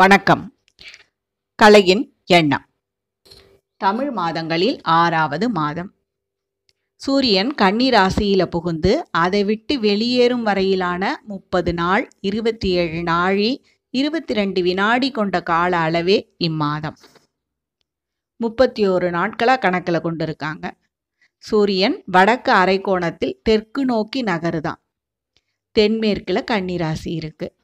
வணக்கம் கலையின் எண்ணம் தமிழ் மாதங்களில் ஆறாவது மாதம் சூரியன் கன்னிராசியில புகுந்து அதை விட்டு வெளியேறும் வரையிலான முப்பது நாள் இருபத்தி ஏழு நாழி இருபத்தி ரெண்டு வினாடி கொண்ட கால அளவே இம்மாதம் முப்பத்தி ஓரு நாட்களாக கணக்கில் கொண்டிருக்காங்க சூரியன் வடக்கு அரைக்கோணத்தில் தெற்கு நோக்கி நகருதான் தென்மேற்கில் கன்னிராசி இருக்குது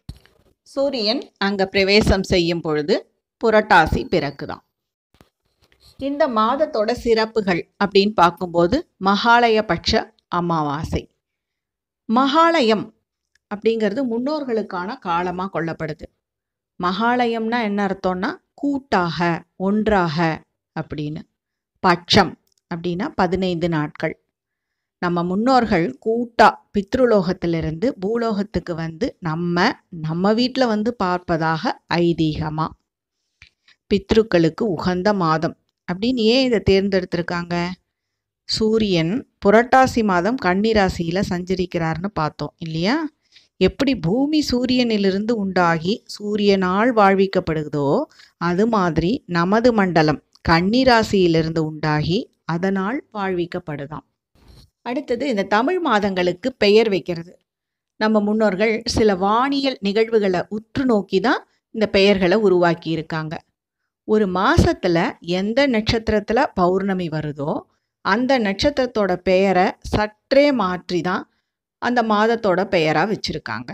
சூரியன் அங்கே பிரவேசம் செய்யும் பொழுது புரட்டாசி பிறகுதான் இந்த மாதத்தோட சிறப்புகள் அப்படின்னு பார்க்கும்போது மகாலயபட்ச அமாவாசை மகாலயம் அப்படிங்கிறது முன்னோர்களுக்கான காலமாக கொள்ளப்படுது மகாலயம்னா என்ன அர்த்தம்னா கூட்டாக ஒன்றாக அப்படின்னு பட்சம் அப்படின்னா பதினைந்து நாட்கள் நம்ம முன்னோர்கள் கூட்டா பித்ருலோகத்திலிருந்து பூலோகத்துக்கு வந்து நம்ம நம்ம வீட்டில் வந்து பார்ப்பதாக ஐதீகமாக பித்ருக்களுக்கு உகந்த மாதம் அப்படின்னு ஏன் இதை தேர்ந்தெடுத்திருக்காங்க சூரியன் புரட்டாசி மாதம் கன்னிராசியில் சஞ்சரிக்கிறார்னு பார்த்தோம் இல்லையா எப்படி பூமி சூரியனிலிருந்து உண்டாகி சூரியனால் வாழ்விக்கப்படுகிறதோ அது மாதிரி நமது மண்டலம் கன்னிராசியிலிருந்து உண்டாகி அதனால் வாழ்விக்கப்படுதாம் அடுத்தது இந்த தமிழ் மாதங்களுக்கு பெயர் வைக்கிறது நம்ம முன்னோர்கள் சில வானியல் நிகழ்வுகளை உற்று நோக்கி தான் இந்த பெயர்களை உருவாக்கி இருக்காங்க ஒரு மாதத்தில் எந்த நட்சத்திரத்தில் பௌர்ணமி வருதோ அந்த நட்சத்திரத்தோட பெயரை சற்றே மாற்றி தான் அந்த மாதத்தோட பெயராக வச்சுருக்காங்க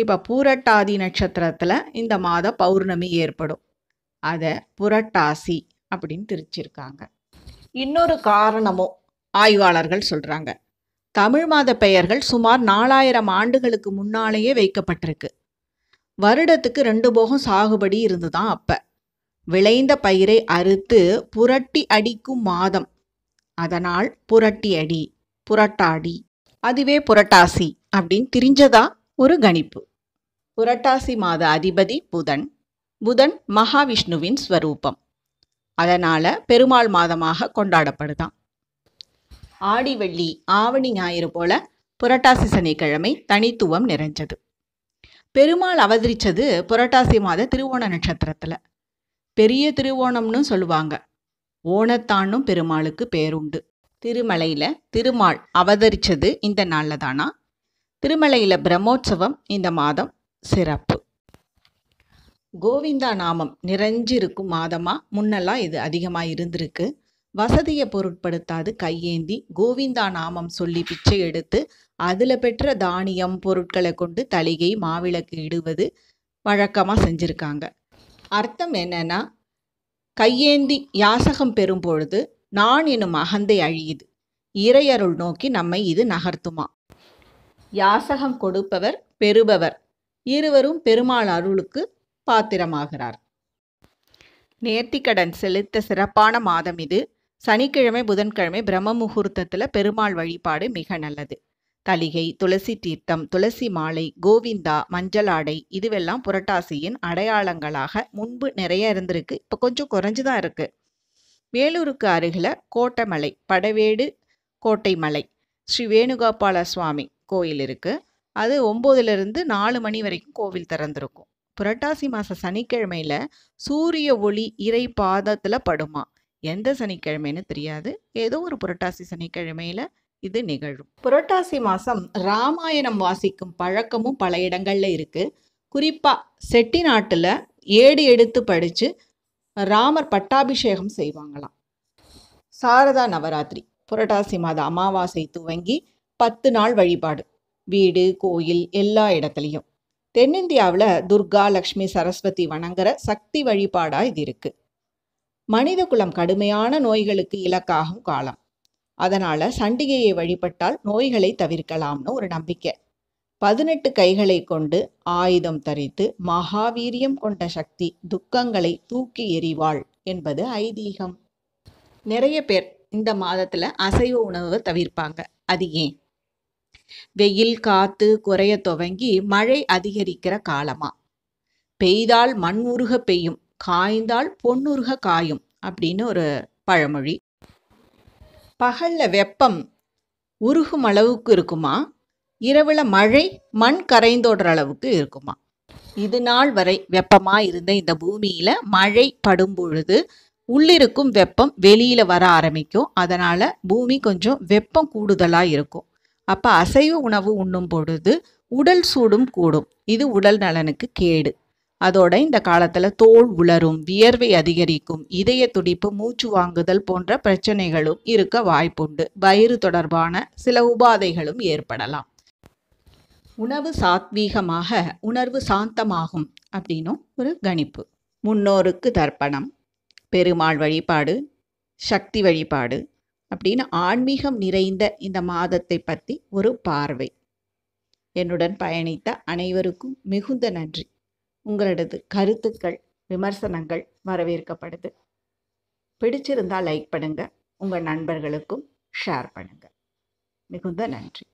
இப்போ பூரட்டாதி நட்சத்திரத்தில் இந்த மாத பௌர்ணமி ஏற்படும் அதை புரட்டாசி அப்படின்னு திரிச்சிருக்காங்க இன்னொரு காரணமும் ஆய்வாளர்கள் சொல்கிறாங்க தமிழ் மாத பெயர்கள் சுமார் நாலாயிரம் ஆண்டுகளுக்கு முன்னாலேயே வைக்கப்பட்டிருக்கு வருடத்துக்கு ரெண்டு போகம் சாகுபடி இருந்து தான் அப்போ விளைந்த பயிரை அறுத்து புரட்டி அடிக்கும் மாதம் அதனால் புரட்டி அடி புரட்டாடி அதுவே புரட்டாசி அப்படின்னு தெரிஞ்சதா ஒரு கணிப்பு புரட்டாசி மாத அதிபதி புதன் புதன் மகாவிஷ்ணுவின் ஸ்வரூபம் அதனால் பெருமாள் மாதமாக கொண்டாடப்படுதான் ஆடிவள்ளி ஆவணி ஞாயிறு போல புரட்டாசி சனிக்கிழமை தனித்துவம் நிறைஞ்சது பெருமாள் அவதரித்தது புரட்டாசி மாத திருவோண நட்சத்திரத்தில் பெரிய திருவோணம்னு சொல்லுவாங்க ஓணத்தானும் பெருமாளுக்கு பேருண்டு திருமலையில் திருமால் அவதரித்தது இந்த நாளில் தானா திருமலையில் பிரம்மோற்சவம் இந்த மாதம் சிறப்பு கோவிந்தா நாமம் நிறைஞ்சிருக்கும் மாதமாக முன்னெல்லாம் இது அதிகமாக இருந்திருக்கு வசதியை பொருட்படுத்தாது கையேந்தி கோவிந்தா நாமம் சொல்லி பிச்சை எடுத்து அதில் பெற்ற தானியம் பொருட்களை கொண்டு தலிகை மாவிளக்கு இடுவது வழக்கமாக செஞ்சுருக்காங்க அர்த்தம் என்னன்னா கையேந்தி யாசகம் பெறும் பொழுது நான் எனும் அகந்தை அழியுது இறையருள் நோக்கி நம்மை இது நகர்த்துமா யாசகம் கொடுப்பவர் பெறுபவர் இருவரும் பெருமாள் அருளுக்கு பாத்திரமாகிறார் நேர்த்திக்கடன் செலுத்த சிறப்பான மாதம் இது சனிக்கிழமை புதன்கிழமை பிரம்ம முகூர்த்தத்தில் பெருமாள் வழிபாடு மிக நல்லது தலிகை துளசி தீர்த்தம் துளசி மாலை கோவிந்தா மஞ்சள் ஆடை இதுவெல்லாம் புரட்டாசியின் அடையாளங்களாக முன்பு நிறைய இருந்திருக்கு இப்போ கொஞ்சம் குறைஞ்சு தான் இருக்கு வேலூருக்கு அருகில் கோட்டமலை படவேடு கோட்டை மலை ஸ்ரீ வேணுகோபால சுவாமி கோயில் இருக்கு அது ஒம்போதுலேருந்து நாலு மணி வரைக்கும் கோவில் திறந்திருக்கும் புரட்டாசி மாத சனிக்கிழமையில் சூரிய ஒளி இறை பாதத்தில் படுமா எந்த சனிக்கிழமைன்னு தெரியாது ஏதோ ஒரு புரட்டாசி சனிக்கிழமையில இது நிகழும் புரட்டாசி மாதம் ராமாயணம் வாசிக்கும் பழக்கமும் பல இடங்களில் இருக்குது குறிப்பாக செட்டிநாட்டில் ஏடு எடுத்து படித்து ராமர் பட்டாபிஷேகம் செய்வாங்களாம் சாரதா நவராத்திரி புரட்டாசி மாத அமாவாசை துவங்கி பத்து நாள் வழிபாடு வீடு கோயில் எல்லா இடத்துலையும் தென்னிந்தியாவில் துர்கா லக்ஷ்மி சரஸ்வதி வணங்குற சக்தி வழிபாடாக இது இருக்குது மனித குலம் கடுமையான நோய்களுக்கு இலக்காகும் காலம் அதனால சண்டிகையை வழிபட்டால் நோய்களை தவிர்க்கலாம்னு ஒரு நம்பிக்கை பதினெட்டு கைகளை கொண்டு ஆயுதம் தரித்து மகாவீரியம் கொண்ட சக்தி துக்கங்களை தூக்கி எறிவாள் என்பது ஐதீகம் நிறைய பேர் இந்த மாதத்துல அசைவ உணவை தவிர்ப்பாங்க அது ஏன் வெயில் காத்து குறைய துவங்கி மழை அதிகரிக்கிற காலமா பெய்தால் மண் உருக பெய்யும் காய்ந்தால் பொன்னுருக காயும் அப்படின்னு ஒரு பழமொழி பகலில் வெப்பம் உருகும் அளவுக்கு இருக்குமா இரவில் மழை மண் கரைந்தோடுற அளவுக்கு இருக்குமா இது நாள் வரை வெப்பமாக இருந்த இந்த பூமியில் மழை படும் பொழுது உள்ளிருக்கும் வெப்பம் வெளியில் வர ஆரம்பிக்கும் அதனால் பூமி கொஞ்சம் வெப்பம் கூடுதலாக இருக்கும் அப்போ அசைவ உணவு உண்ணும் பொழுது உடல் சூடும் கூடும் இது உடல் நலனுக்கு கேடு அதோட இந்த காலத்தில் தோல் உலரும் வியர்வை அதிகரிக்கும் இதய துடிப்பு மூச்சு வாங்குதல் போன்ற பிரச்சனைகளும் இருக்க வாய்ப்புண்டு வயிறு தொடர்பான சில உபாதைகளும் ஏற்படலாம் உணவு சாத்வீகமாக உணர்வு சாந்தமாகும் அப்படின்னும் ஒரு கணிப்பு முன்னோருக்கு தர்ப்பணம் பெருமாள் வழிபாடு சக்தி வழிபாடு அப்படின்னு ஆன்மீகம் நிறைந்த இந்த மாதத்தை பற்றி ஒரு பார்வை என்னுடன் பயணித்த அனைவருக்கும் மிகுந்த நன்றி உங்களது கருத்துக்கள் விமர்சனங்கள் வரவேற்கப்படுது பிடிச்சிருந்தால் லைக் பண்ணுங்கள் உங்கள் நண்பர்களுக்கும் ஷேர் பண்ணுங்கள் மிகுந்த நன்றி